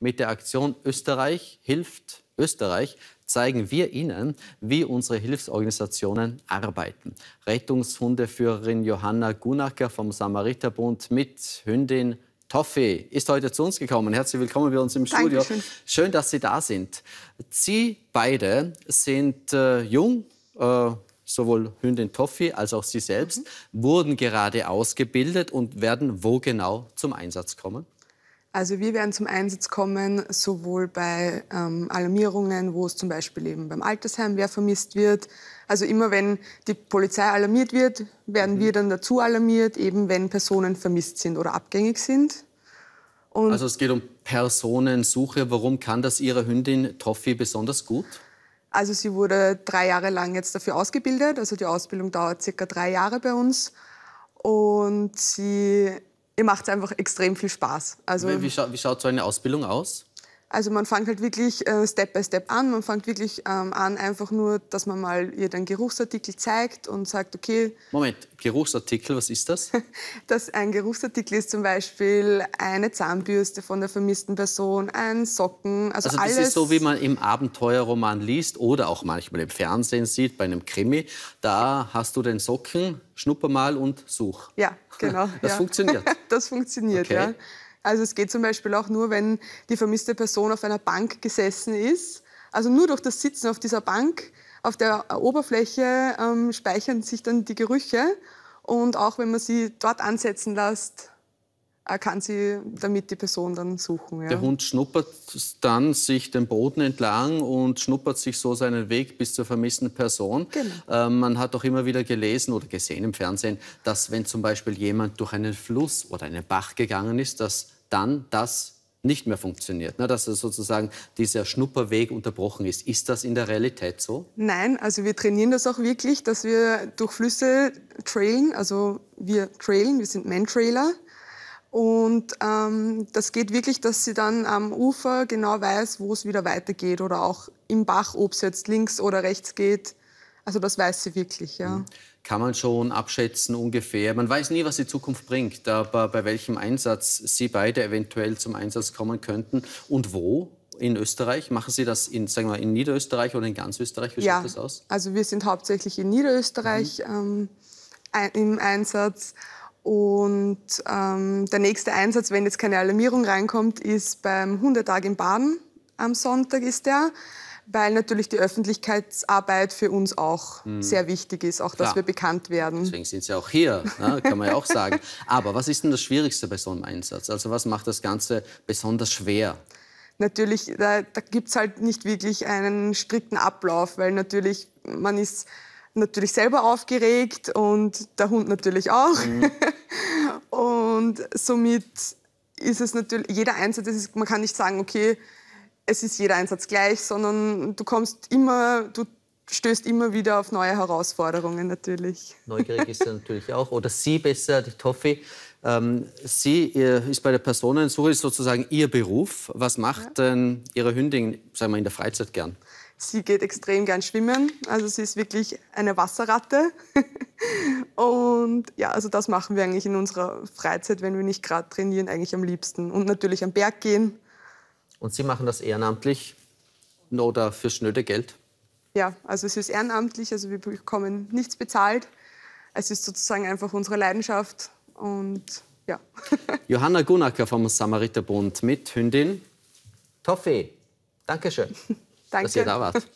Mit der Aktion Österreich hilft Österreich zeigen wir Ihnen, wie unsere Hilfsorganisationen arbeiten. Rettungshundeführerin Johanna Gunacker vom Samariterbund mit Hündin Toffi ist heute zu uns gekommen. Herzlich willkommen bei uns im Studio. Schön, dass Sie da sind. Sie beide sind äh, jung, äh, sowohl Hündin Toffi als auch Sie selbst, mhm. wurden gerade ausgebildet und werden wo genau zum Einsatz kommen? Also wir werden zum Einsatz kommen, sowohl bei ähm, Alarmierungen, wo es zum Beispiel eben beim Altersheim wer vermisst wird. Also immer wenn die Polizei alarmiert wird, werden mhm. wir dann dazu alarmiert, eben wenn Personen vermisst sind oder abgängig sind. Und also es geht um Personensuche. Warum kann das Ihre Hündin Toffi besonders gut? Also sie wurde drei Jahre lang jetzt dafür ausgebildet. Also die Ausbildung dauert circa drei Jahre bei uns. Und sie ihr macht einfach extrem viel Spaß. Also wie, wie, scha wie schaut so eine Ausbildung aus? Also man fängt halt wirklich äh, Step by Step an. Man fängt wirklich ähm, an, einfach nur, dass man mal ihr den Geruchsartikel zeigt und sagt, okay. Moment, Geruchsartikel, was ist das? das ein Geruchsartikel ist zum Beispiel eine Zahnbürste von der vermissten Person, ein Socken, also, also das alles. ist so, wie man im Abenteuerroman liest oder auch manchmal im Fernsehen sieht bei einem Krimi. Da hast du den Socken, schnupper mal und such. Ja, genau. das ja. funktioniert. das funktioniert, okay. ja. Also es geht zum Beispiel auch nur, wenn die vermisste Person auf einer Bank gesessen ist. Also nur durch das Sitzen auf dieser Bank, auf der Oberfläche ähm, speichern sich dann die Gerüche. Und auch wenn man sie dort ansetzen lässt, äh, kann sie damit die Person dann suchen. Ja. Der Hund schnuppert dann sich den Boden entlang und schnuppert sich so seinen Weg bis zur vermissten Person. Genau. Äh, man hat auch immer wieder gelesen oder gesehen im Fernsehen, dass wenn zum Beispiel jemand durch einen Fluss oder einen Bach gegangen ist, dass dann das nicht mehr funktioniert, ne? dass sozusagen dieser Schnupperweg unterbrochen ist. Ist das in der Realität so? Nein, also wir trainieren das auch wirklich, dass wir durch Flüsse trailen, also wir trailen, wir sind man Und ähm, das geht wirklich, dass sie dann am Ufer genau weiß, wo es wieder weitergeht oder auch im Bach, ob es jetzt links oder rechts geht. Also das weiß sie wirklich, ja. Mhm. Kann man schon abschätzen ungefähr. Man weiß nie, was die Zukunft bringt, aber bei welchem Einsatz Sie beide eventuell zum Einsatz kommen könnten und wo in Österreich? Machen Sie das in, sagen wir, in Niederösterreich oder in ganz Österreich? Wie ja, sieht das aus? Also wir sind hauptsächlich in Niederösterreich mhm. ähm, im Einsatz. Und ähm, der nächste Einsatz, wenn jetzt keine Alarmierung reinkommt, ist beim Hundetag in Baden. Am Sonntag ist der. Weil natürlich die Öffentlichkeitsarbeit für uns auch mhm. sehr wichtig ist, auch Klar. dass wir bekannt werden. Deswegen sind Sie auch hier, ne? kann man ja auch sagen. Aber was ist denn das Schwierigste bei so einem Einsatz? Also was macht das Ganze besonders schwer? Natürlich, da, da gibt es halt nicht wirklich einen strikten Ablauf, weil natürlich, man ist natürlich selber aufgeregt und der Hund natürlich auch. Mhm. und somit ist es natürlich, jeder Einsatz, ist, man kann nicht sagen, okay, es ist jeder Einsatz gleich, sondern du kommst immer, du stößt immer wieder auf neue Herausforderungen natürlich. Neugierig ist er natürlich auch. Oder Sie besser, die Toffee. Ähm, Sie ist bei der Personensuche sozusagen Ihr Beruf. Was macht denn Ihre Hündin sagen wir, in der Freizeit gern? Sie geht extrem gern schwimmen. Also sie ist wirklich eine Wasserratte. und ja, also das machen wir eigentlich in unserer Freizeit, wenn wir nicht gerade trainieren, eigentlich am liebsten. Und natürlich am Berg gehen. Und Sie machen das ehrenamtlich oder für schnöde Geld? Ja, also es ist ehrenamtlich, also wir bekommen nichts bezahlt. Es ist sozusagen einfach unsere Leidenschaft und ja. Johanna Gunacker vom Samariterbund mit Hündin Toffee. Dankeschön, Danke. dass ihr da wart.